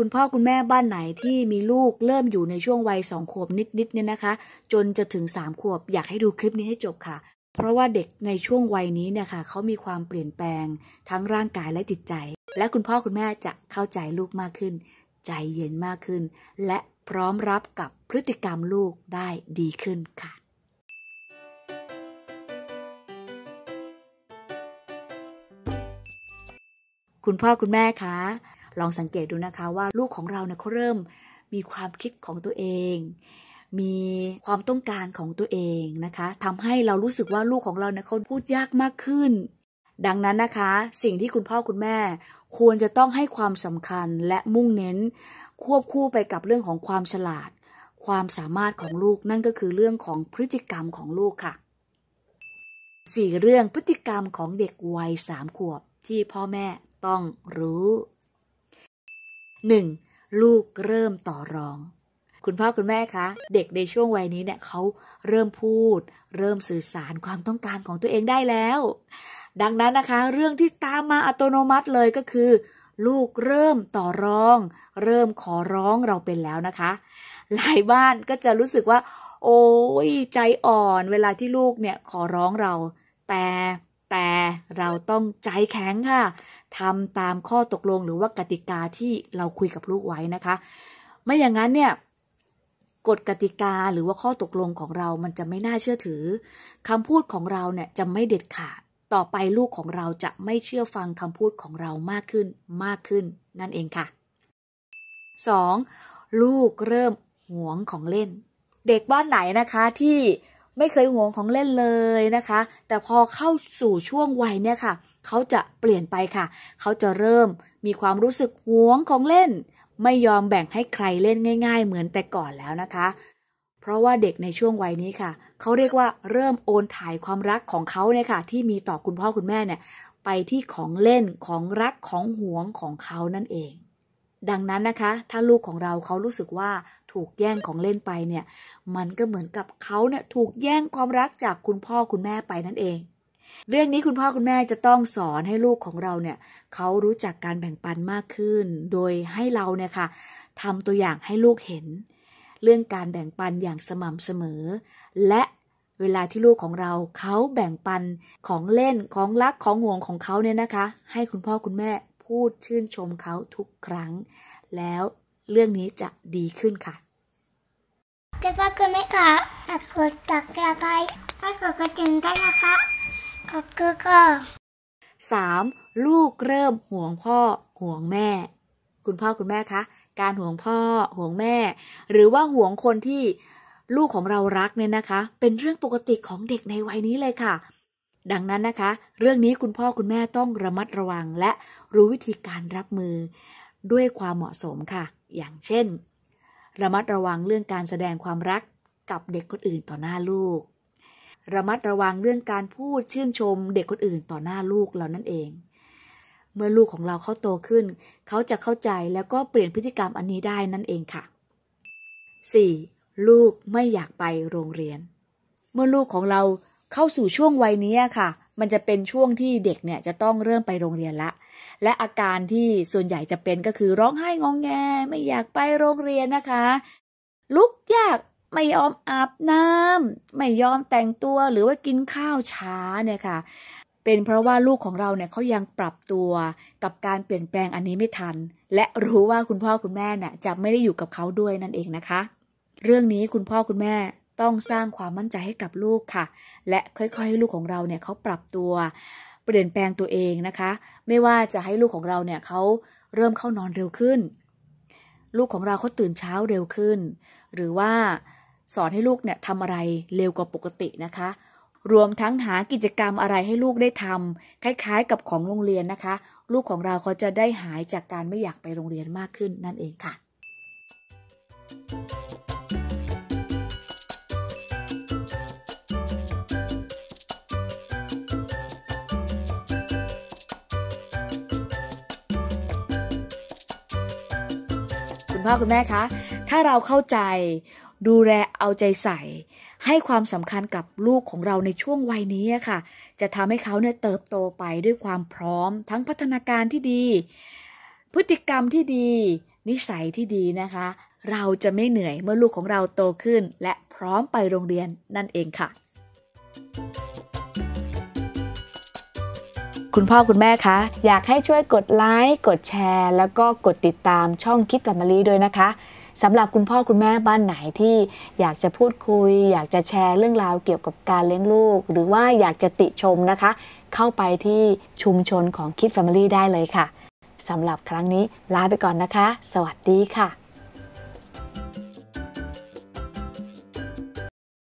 คุณพ่อคุณแม่บ้านไหนที่มีลูกเริ่มอยู่ในช่วงวัยสองขวบนิดๆเนี่ยนะคะ จนจะถึงสามขวบอยากให้ดูคลิปนี้ให้จบค่ะ เพราะว่าเด็กในช่วงวัยนี้เนี่ยค่ะเขามีความเปลี่ยนแปลงทั้งร่างกายและจิตใจ และคุณพ่อคุณแม่จะเข้าใจลูกมากขึ้น ใจเย็นมากขึ้น และพร้อมรับกับพฤติกรรมลูกได้ดีขึ้นค่ะ คุณพ่อคุณแม่คะลองสังเกตดูนะคะว่าลูกของเราเนี่ยเขาเริ่มมีความคิดของตัวเอง มีความต้องการของตัวเองนะคะทำให้เรารู้สึกว่าลูกของเราเนี่ยเขาพูดยากมากขึ้น ดังนั้นนะคะ สิ่งที่คุณพ่อคุณแม่ควรจะต้องให้ความสำคัญและมุ่งเน้นควบคู่ไปกับเรื่องของความฉลาด ความสามารถของลูกนั่นก็คือเรื่องของพฤติกรรมของลูกค่ะสี่เรื่องพฤติกรรมของเด็กวัยสามขวบ ที่พ่อแม่ต้องรู้ 1. ลูกเริ่มต่อรอง คุณพ่อคุณแม่คะเด็กในช่วงวัยนี้เนี่ยเขาเริ่มพูด เริ่มสื่อสารความต้องการของตัวเองได้แล้ว ดังนั้นนะคะ เรื่องที่ตามมาอัตโนมัติเลยก็คือ ลูกเริ่มต่อรอง เริ่มขอร้องเราเป็นแล้วนะคะ หลายบ้านก็จะรู้สึกว่า โอ้ยใจอ่อน เวลาที่ลูกเนี่ยขอร้องเราแต่แต่เราต้องใจแข็งค่ะทำตามข้อตกลงหรือว่ากติกาที่เราคุยกับลูกไว้นะคะ ไม่อย่างนั้นเนี่ยกฎกติกาหรือว่าข้อตกลงของเรามันจะไม่น่าเชื่อถือคำพูดของเราเนี่ยจะไม่เด็ดขาด ต่อไปลูกของเราจะไม่เชื่อฟังคำพูดของเรามากขึ้นมากขึ้น นั่นเองค่ะ 2. ลูกเริ่มหวงของเล่น เด็กบ้านไหนนะคะที่ไม่เคยห่วงของเล่นเลยนะคะ แต่พอเข้าสู่ช่วงวัยเนี่ยค่ะ เขาจะเปลี่ยนไปค่ะ เขาจะเริ่มมีความรู้สึกหวงของเล่น ไม่ยอมแบ่งให้ใครเล่นง่าย ๆ เหมือนแต่ก่อนแล้วนะคะ เพราะว่าเด็กในช่วงวัยนี้ค่ะ เขาเรียกว่าเริ่มโอนถ่ายความรักของเขาเนี่ยค่ะที่มีต่อคุณพ่อคุณแม่เนี่ยไปที่ของเล่นของรักของหวงของเขานั่นเองดังนั้นนะคะถ้าลูกของเราเขารู้สึกว่าถูกแย่งของเล่นไปเนี่ย มันก็เหมือนกับเขาเนี่ยถูกแย่งความรักจากคุณพ่อคุณแม่ไปนั่นเอง เรื่องนี้คุณพ่อคุณแม่จะต้องสอนให้ลูกของเราเนี่ยเขารู้จักการแบ่งปันมากขึ้น โดยให้เราเนี่ยค่ะทำตัวอย่างให้ลูกเห็น เรื่องการแบ่งปันอย่างสม่ำเสมอ และเวลาที่ลูกของเราเขาแบ่งปันของเล่นของรักของห่วงของเขาเนี่ยนะคะให้คุณพ่อคุณแม่พูดชื่นชมเขาทุกครั้ง แล้วเรื่องนี้จะดีขึ้นค่ะเกิดว่าคุณไหมคะหากกดตักกระไรถ้ากดกระจิงได้นะคะขอบคุณค่ะสามลูกเริ่มห่วงพ่อห่วงแม่ คุณพ่อคุณแม่คะการห่วงพ่อห่วงแม่ หรือว่าห่วงคนที่ลูกของเรารักเนี่ยนะคะ เป็นเรื่องปกติของเด็กในวัยนี้เลยค่ะดังนั้นนะคะ เรื่องนี้คุณพ่อคุณแม่ต้องระมัดระวังและรู้วิธีการรับมือด้วยความเหมาะสมค่ะ อย่างเช่น ระมัดระวังเรื่องการแสดงความรักกับเด็กคนอื่นต่อหน้าลูก ระมัดระวังเรื่องการพูดชื่นชมเด็กคนอื่น ต่อหน้าลูกเรานั่นเอง เมื่อลูกของเราเขาโตขึ้นเขาจะเข้าใจแล้วก็เปลี่ยนพฤติกรรมอันนี้ได้นั่นเองค่ะ 4. ลูกไม่อยากไปโรงเรียน เมื่อลูกของเราเข้าสู่ช่วงวัยนี้ค่ะ มันจะเป็นช่วงที่เด็กเนี่ยจะต้องเริ่มไปโรงเรียนละ และอาการที่ส่วนใหญ่จะเป็นก็คือร้องไห้งองแงไม่อยากไปโรงเรียนนะคะ ลุกยากไม่ยอมอาบน้ำไม่ยอมแต่งตัวหรือว่ากินข้าวช้าเนี่ยค่ะ เป็นเพราะว่าลูกของเราเนี่ยเขายังปรับตัวกับการเปลี่ยนแปลงอันนี้ไม่ทัน และรู้ว่าคุณพ่อคุณแม่น่ะจะไม่ได้อยู่กับเขาด้วยนั่นเองนะคะ เรื่องนี้คุณพ่อคุณแม่ต้องสร้างความมั่นใจให้กับลูกค่ะ และค่อยๆ ให้ลูกของเราเนี่ยเขาปรับตัว เปลี่ยนแปลงตัวเองนะคะ ไม่ว่าจะให้ลูกของเราเนี่ยเขาเริ่มเข้านอนเร็วขึ้น ลูกของเราเขาตื่นเช้าเร็วขึ้น หรือว่าสอนให้ลูกเนี่ยทำอะไรเร็วกว่าปกตินะคะ รวมทั้งหากิจกรรมอะไรให้ลูกได้ทำ คล้ายๆ กับของโรงเรียนนะคะ ลูกของเราเขาจะได้หายจากการไม่อยากไปโรงเรียนมากขึ้นนั่นเองค่ะ thank you พ่อคุณแม่คะ ถ้าเราเข้าใจดูแลเอาใจใส่ ให้ความสำคัญกับลูกของเราในช่วงวัยนี้ค่ะ จะทำให้เขาเนี่ยเติบโตไปด้วยความพร้อมทั้งพัฒนาการที่ดี พฤติกรรมที่ดี นิสัยที่ดีนะคะ เราจะไม่เหนื่อยเมื่อลูกของเราโตขึ้นและพร้อมไปโรงเรียนนั่นเองค่ะ thank you คุณพ่อคุณแม่คะอยากให้ช่วยกดไลค์กดแชร์ แล้วก็กดติดตามช่องคิดกับมารีด้วยนะคะสำหรับคุณพ่อคุณแม่บ้านไหนที่อยากจะพูดคุย อยากจะแชร์เรื่องราวเกี่ยวกับการเลี้ยงลูก หรือว่าอยากจะติชมนะคะ เข้าไปที่ชุมชนของคิดแฟมิลี่ได้เลยค่ะสำหรับครั้งนี้ลาไปก่อนนะคะ สวัสดีค่ะ